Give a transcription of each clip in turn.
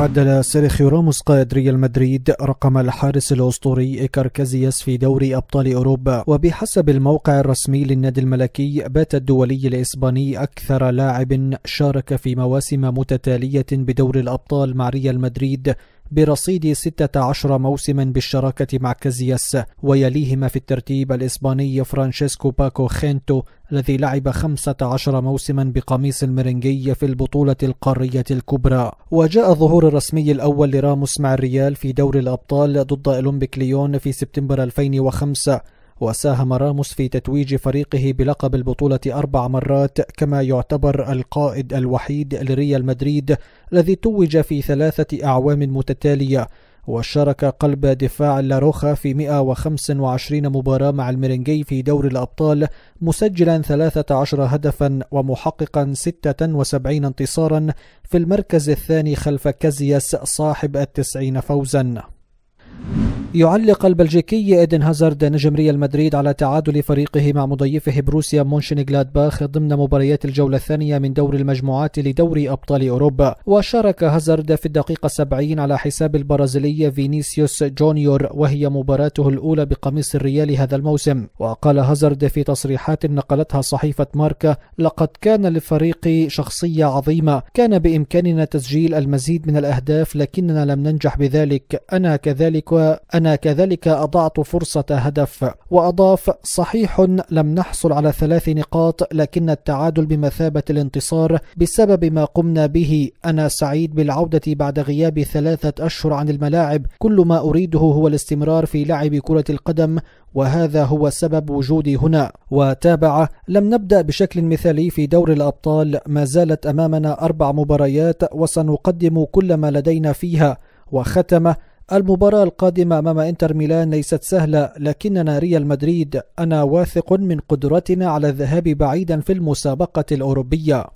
عدل سيرخيو راموس قائد ريال مدريد رقم الحارس الأسطوري كاركازياس في دوري أبطال أوروبا وبحسب الموقع الرسمي للنادي الملكي بات الدولي الإسباني أكثر لاعب شارك في مواسم متتالية بدور الأبطال مع ريال مدريد برصيد 16 موسما بالشراكة مع كازياس ويليهما في الترتيب الإسباني فرانشيسكو باكو خينتو الذي لعب 15 موسما بقميص المرنجي في البطولة القارية الكبرى وجاء الظهور الرسمي الأول لراموس مع الريال في دور الأبطال ضد أولمبيك ليون في سبتمبر 2005 وساهم راموس في تتويج فريقه بلقب البطولة أربع مرات كما يعتبر القائد الوحيد لريال مدريد الذي توج في ثلاثة أعوام متتالية وشارك قلب دفاع لاروخا في 125 مباراة مع الميرينجي في دور الأبطال مسجلا 13 هدفا ومحققا 76 انتصارا في المركز الثاني خلف كازياس صاحب التسعين فوزا يعلق البلجيكي إدن هازارد نجم ريال مدريد على تعادل فريقه مع مضيفه بروسيا مونشن جلادباخ ضمن مباريات الجولة الثانية من دور المجموعات لدوري أبطال أوروبا وشارك هازارد في الدقيقة 70 على حساب البرازيلي فينيسيوس جونيور وهي مباراته الأولى بقميص الريال هذا الموسم وقال هازارد في تصريحات نقلتها صحيفة ماركا لقد كان للفريق شخصية عظيمة كان بإمكاننا تسجيل المزيد من الأهداف لكننا لم ننجح بذلك أنا كذلك أنا أنا كذلك أضعت فرصة هدف وأضاف صحيح لم نحصل على ثلاث نقاط لكن التعادل بمثابة الانتصار بسبب ما قمنا به أنا سعيد بالعودة بعد غياب ثلاثة أشهر عن الملاعب كل ما أريده هو الاستمرار في لعب كرة القدم وهذا هو سبب وجودي هنا وتابع لم نبدأ بشكل مثالي في دور الأبطال ما زالت أمامنا أربع مباريات وسنقدم كل ما لدينا فيها وختم المباراة القادمة أمام إنتر ميلان ليست سهلة لكننا ريال مدريد أنا واثق من قدرتنا على الذهاب بعيدا في المسابقة الأوروبية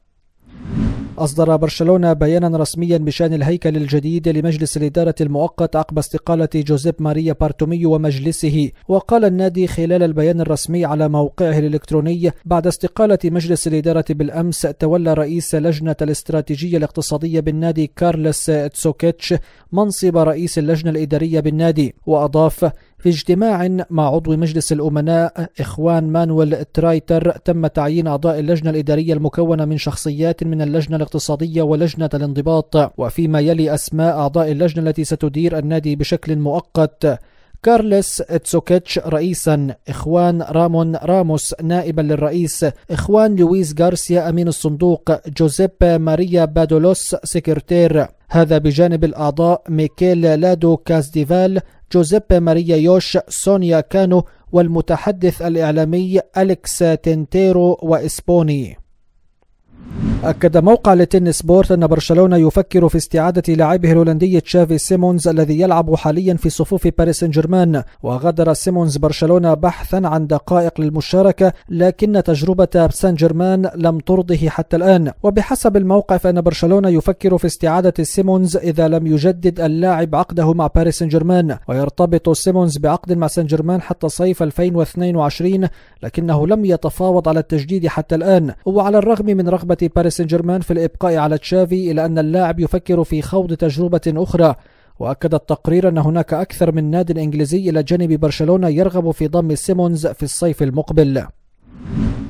أصدر برشلونة بيانا رسميا بشأن الهيكل الجديد لمجلس الإدارة المؤقت عقب استقالة جوزيب ماريا بارتوميو ومجلسه وقال النادي خلال البيان الرسمي على موقعه الإلكتروني بعد استقالة مجلس الإدارة بالأمس تولى رئيس لجنة الاستراتيجية الاقتصادية بالنادي كارلس تسوكيتش منصب رئيس اللجنة الإدارية بالنادي وأضاف في اجتماع مع عضو مجلس الأمناء إخوان مانويل ترايتر تم تعيين أعضاء اللجنة الإدارية المكونة من شخصيات من اللجنة الاقتصادية ولجنة الانضباط وفيما يلي أسماء أعضاء اللجنة التي ستدير النادي بشكل مؤقت كارلس اتسوكيتش رئيسا إخوان رامون راموس نائبا للرئيس إخوان لويس غارسيا أمين الصندوق جوزيب ماريا بادولوس سكرتير هذا بجانب الأعضاء ميكيل لادو كازديفال جوزيب ماريا يوش سونيا كانو والمتحدث الإعلامي أليكس تنتيرو وإسبوني أكد موقع لتن سبورت أن برشلونة يفكر في استعادة لاعبه الهولندي تشافي سيمونز الذي يلعب حاليا في صفوف باريس سان جيرمان وغادر سيمونز برشلونة بحثا عن دقائق للمشاركة لكن تجربة سان جيرمان لم ترضه حتى الآن وبحسب الموقع فإن برشلونة يفكر في استعادة سيمونز إذا لم يجدد اللاعب عقده مع باريس سان جيرمان ويرتبط سيمونز بعقد مع سان جيرمان حتى صيف 2022 لكنه لم يتفاوض على التجديد حتى الآن وعلى الرغم من رغبة باريس باريس سان جيرمان في الإبقاء على تشافي إلى أن اللاعب يفكر في خوض تجربة أخرى وأكد التقرير أن هناك أكثر من ناد إنجليزي إلى جانب برشلونة يرغب في ضم سيمونز في الصيف المقبل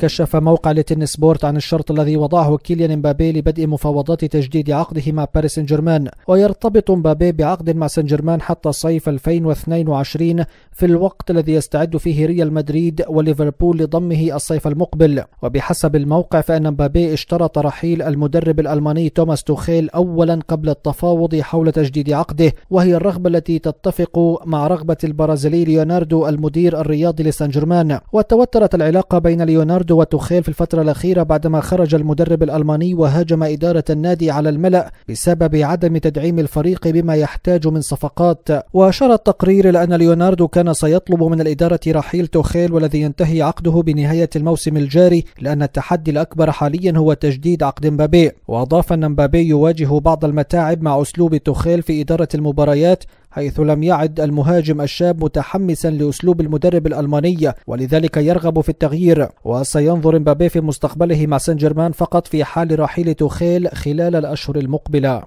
كشف موقع لتن سبورت عن الشرط الذي وضعه كيليان مبابي لبدء مفاوضات تجديد عقده مع باريس سان جيرمان ويرتبط مبابي بعقد مع سان جيرمان حتى صيف 2022 في الوقت الذي يستعد فيه ريال مدريد وليفربول لضمه الصيف المقبل وبحسب الموقع فان مبابي اشترط رحيل المدرب الالماني توماس توخيل اولا قبل التفاوض حول تجديد عقده وهي الرغبه التي تتفق مع رغبه البرازيلي ليوناردو المدير الرياضي لسان جيرمان وتوترت العلاقه بين ليوناردو برده وتخيل في الفترة الأخيرة بعدما خرج المدرب الألماني وهاجم إدارة النادي على الملأ بسبب عدم تدعيم الفريق بما يحتاج من صفقات وأشار التقرير إلى أن ليوناردو كان سيطلب من الإدارة رحيل توخيل والذي ينتهي عقده بنهاية الموسم الجاري لأن التحدي الأكبر حاليا هو تجديد عقد مبابي وأضاف أن مبابي يواجه بعض المتاعب مع أسلوب توخيل في إدارة المباريات حيث لم يعد المهاجم الشاب متحمسا لأسلوب المدرب الألماني ولذلك يرغب في التغيير وسينظر مبابي في مستقبله مع سان جيرمان فقط في حال رحيل توخيل خلال الأشهر المقبلة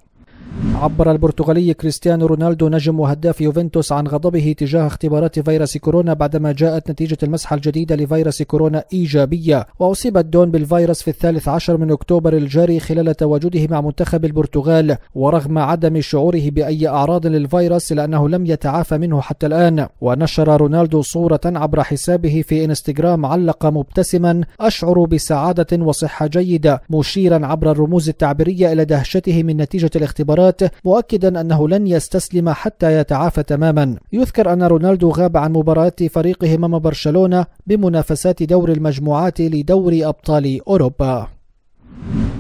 عبر البرتغالي كريستيانو رونالدو نجم وهداف يوفنتوس عن غضبه تجاه اختبارات فيروس كورونا بعدما جاءت نتيجة المسحة الجديدة لفيروس كورونا إيجابية وأصيب الدون بالفيروس في الثالث عشر من أكتوبر الجاري خلال تواجده مع منتخب البرتغال ورغم عدم شعوره بأي أعراض للفيروس إلا أنه لم يتعافى منه حتى الآن ونشر رونالدو صورة عبر حسابه في إنستغرام علق مبتسما أشعر بسعادة وصحة جيدة مشيرا عبر الرموز التعبيرية إلى دهشته من نتيجة الاختبارات مؤكدا أنه لن يستسلم حتى يتعافى تماما يذكر أن رونالدو غاب عن مباريات فريقه أمام برشلونة بمنافسات دور المجموعات لدور أبطال أوروبا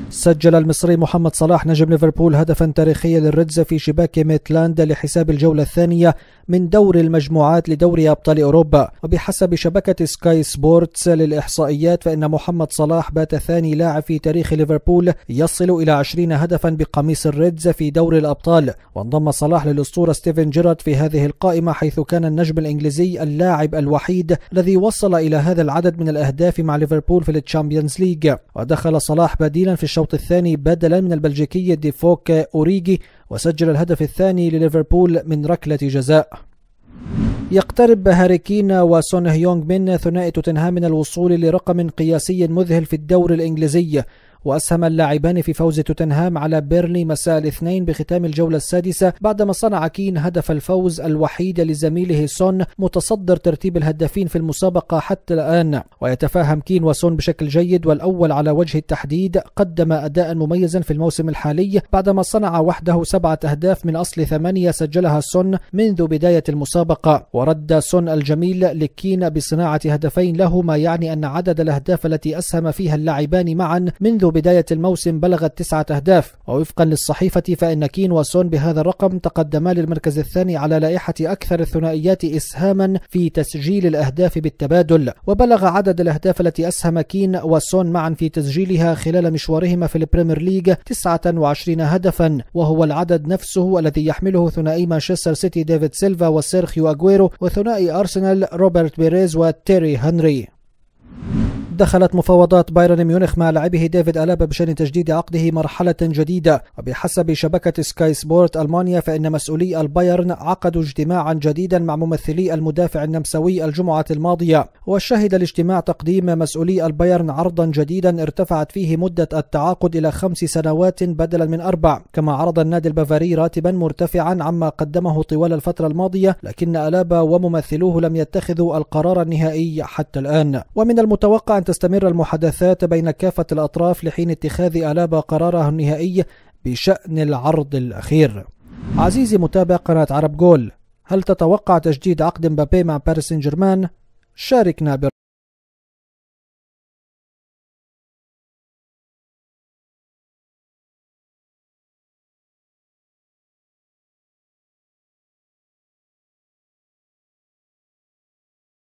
سجل المصري محمد صلاح نجم ليفربول هدفا تاريخيا للريدز في شباك ميتلاند لحساب الجولة الثانية من دور المجموعات لدوري أبطال أوروبا وبحسب شبكة سكاي سبورتس للإحصائيات فإن محمد صلاح بات ثاني لاعب في تاريخ ليفربول يصل إلى 20 هدفا بقميص الريدز في دور الأبطال وانضم صلاح للأسطورة ستيفن جيرارد في هذه القائمة حيث كان النجم الإنجليزي اللاعب الوحيد الذي وصل إلى هذا العدد من الأهداف مع ليفربول في التشامبيونز ليج ودخل صلاح بديلا في الشوط الثاني بدلا من البلجيكي ديفوك أوريجي وسجل الهدف الثاني لليفربول من ركلة جزاء يقترب هاري كين وسون هيونغ من ثنائي توتنهام من الوصول لرقم قياسي مذهل في الدوري الإنجليزي وأسهم اللاعبان في فوز توتنهام على بيرلي مساء الاثنين بختام الجولة السادسة بعدما صنع كين هدف الفوز الوحيد لزميله سون متصدر ترتيب الهدافين في المسابقة حتى الآن ويتفاهم كين وسون بشكل جيد والأول على وجه التحديد قدم أداء مميزا في الموسم الحالي بعدما صنع وحده سبعة أهداف من أصل ثمانية سجلها سون منذ بداية المسابقة ورد سون الجميل لكين بصناعة هدفين له ما يعني أن عدد الأهداف التي أسهم فيها اللاعبان معا منذ بداية الموسم بلغت تسعة أهداف ووفقا للصحيفة فإن كين وسون بهذا الرقم تقدما للمركز الثاني على لائحة أكثر الثنائيات إسهاما في تسجيل الأهداف بالتبادل وبلغ عدد الأهداف التي أسهم كين وسون معا في تسجيلها خلال مشوارهما في البريمير ليج 29 هدفا وهو العدد نفسه الذي يحمله ثنائي مانشستر سيتي ديفيد سيلفا وسيرخيو أغويرو وثنائي أرسنال روبرت بيريز وتيري هنري دخلت مفاوضات بايرن ميونخ مع لاعبه ديفيد ألابا بشأن تجديد عقده مرحلة جديدة وبحسب شبكة سكاي سبورت ألمانيا فإن مسؤولي البايرن عقدوا اجتماعا جديدا مع ممثلي المدافع النمساوي الجمعة الماضية وشهد الاجتماع تقديم مسؤولي البايرن عرضا جديدا ارتفعت فيه مدة التعاقد إلى خمس سنوات بدلا من أربع كما عرض النادي البافاري راتبا مرتفعا عما قدمه طوال الفترة الماضية لكن ألابا وممثلوه لم يتخذوا القرار النهائي حتى الآن ومن المتوقع أن تستمر المحادثات بين كافة الأطراف لحين اتخاذ ألابا قراره النهائي بشأن العرض الأخير عزيزي متابع قناة عرب جول هل تتوقع تجديد عقد مبابي مع باريس سان جيرمان؟ شاركنا بر...